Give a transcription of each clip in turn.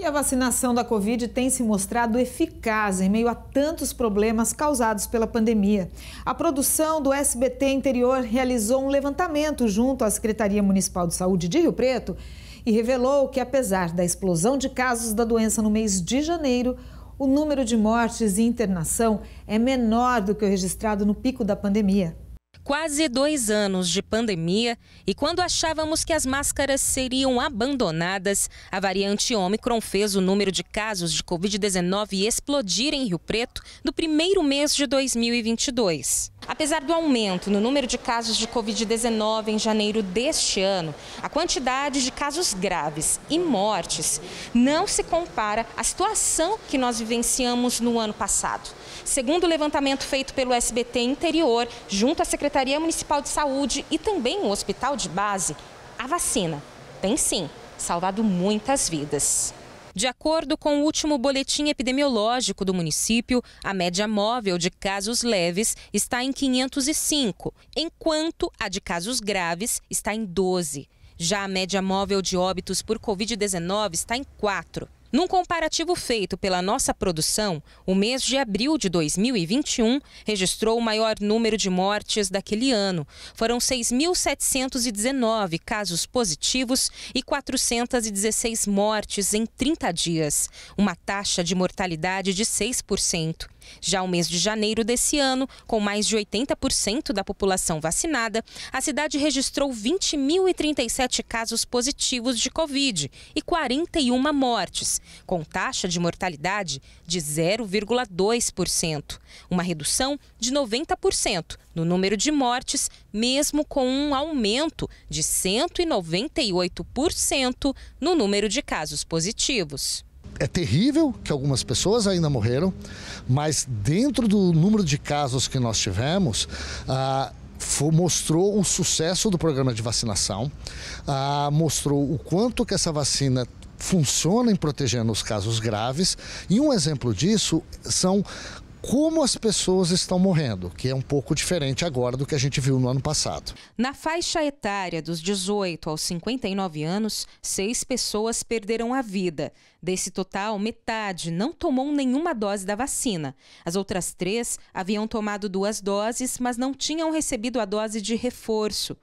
E a vacinação da Covid tem se mostrado eficaz em meio a tantos problemas causados pela pandemia. A produção do SBT Interior realizou um levantamento junto à Secretaria Municipal de Saúde de Rio Preto e revelou que, apesar da explosão de casos da doença no mês de janeiro, o número de mortes e internação é menor do que o registrado no pico da pandemia. Quase dois anos de pandemia e quando achávamos que as máscaras seriam abandonadas, a variante Omicron fez o número de casos de Covid-19 explodir em Rio Preto no primeiro mês de 2022. Apesar do aumento no número de casos de Covid-19 em janeiro deste ano, a quantidade de casos graves e mortes não se compara à situação que nós vivenciamos no ano passado. Segundo o levantamento feito pelo SBT Interior, junto à Secretaria Municipal de Saúde e também o Hospital de Base, a vacina tem sim salvado muitas vidas. De acordo com o último boletim epidemiológico do município, a média móvel de casos leves está em 505, enquanto a de casos graves está em 12. Já a média móvel de óbitos por Covid-19 está em 4. Num comparativo feito pela nossa produção, o mês de abril de 2021 registrou o maior número de mortes daquele ano. Foram 6.719 casos positivos e 416 mortes em 30 dias, uma taxa de mortalidade de 6%. Já o mês de janeiro desse ano, com mais de 80% da população vacinada, a cidade registrou 20.037 casos positivos de Covid e 41 mortes com taxa de mortalidade de 0,2%, uma redução de 90% no número de mortes, mesmo com um aumento de 198% no número de casos positivos é terrível que algumas pessoas ainda morreram, mas dentro do número de casos que nós tivemos, ah, mostrou o sucesso do programa de vacinação, ah, mostrou o quanto que essa vacina funciona em proteger nos casos graves. E um exemplo disso são como as pessoas estão morrendo, que é um pouco diferente agora do que a gente viu no ano passado. Na faixa etária dos 18 aos 59 anos, seis pessoas perderam a vida. Desse total, metade não tomou nenhuma dose da vacina. As outras três haviam tomado duas doses, mas não tinham recebido a dose de reforço.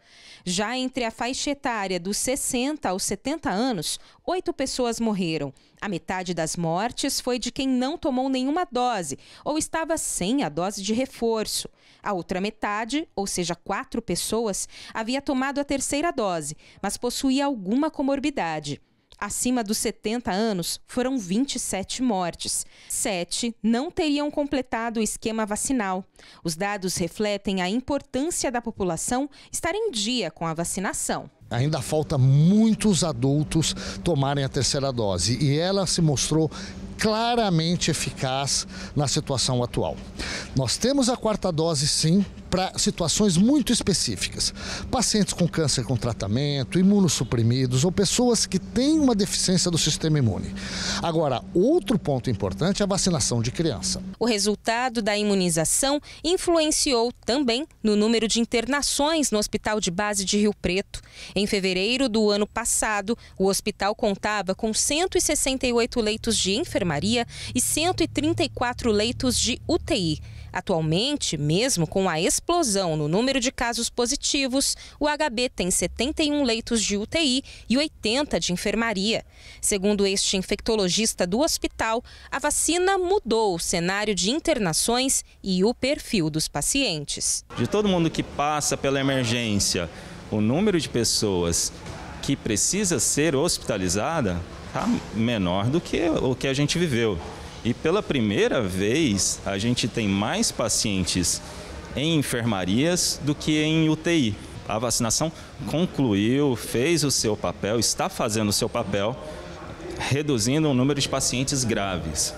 Já entre a faixa etária dos 60 aos 70 anos, oito pessoas morreram. A metade das mortes foi de quem não tomou nenhuma dose ou estava sem a dose de reforço. A outra metade, ou seja, quatro pessoas, havia tomado a terceira dose, mas possuía alguma comorbidade acima dos 70 anos, foram 27 mortes. Sete não teriam completado o esquema vacinal. Os dados refletem a importância da população estar em dia com a vacinação. Ainda falta muitos adultos tomarem a terceira dose e ela se mostrou claramente eficaz na situação atual. Nós temos a quarta dose, sim, para situações muito específicas. Pacientes com câncer com tratamento, imunossuprimidos ou pessoas que têm uma deficiência do sistema imune. Agora, outro ponto importante é a vacinação de criança. O resultado da imunização influenciou também no número de internações no Hospital de Base de Rio Preto. Em fevereiro do ano passado, o hospital contava com 168 leitos de enfermaria e 134 leitos de UTI. Atualmente, mesmo com a explosão no número de casos positivos, o HB tem 71 leitos de UTI e 80 de enfermaria. Segundo este infectologista do hospital, a vacina mudou o cenário de internações e o perfil dos pacientes. De todo mundo que passa pela emergência, o número de pessoas que precisa ser hospitalizada está menor do que o que a gente viveu. E pela primeira vez, a gente tem mais pacientes em enfermarias do que em UTI. A vacinação concluiu, fez o seu papel, está fazendo o seu papel, reduzindo o número de pacientes graves.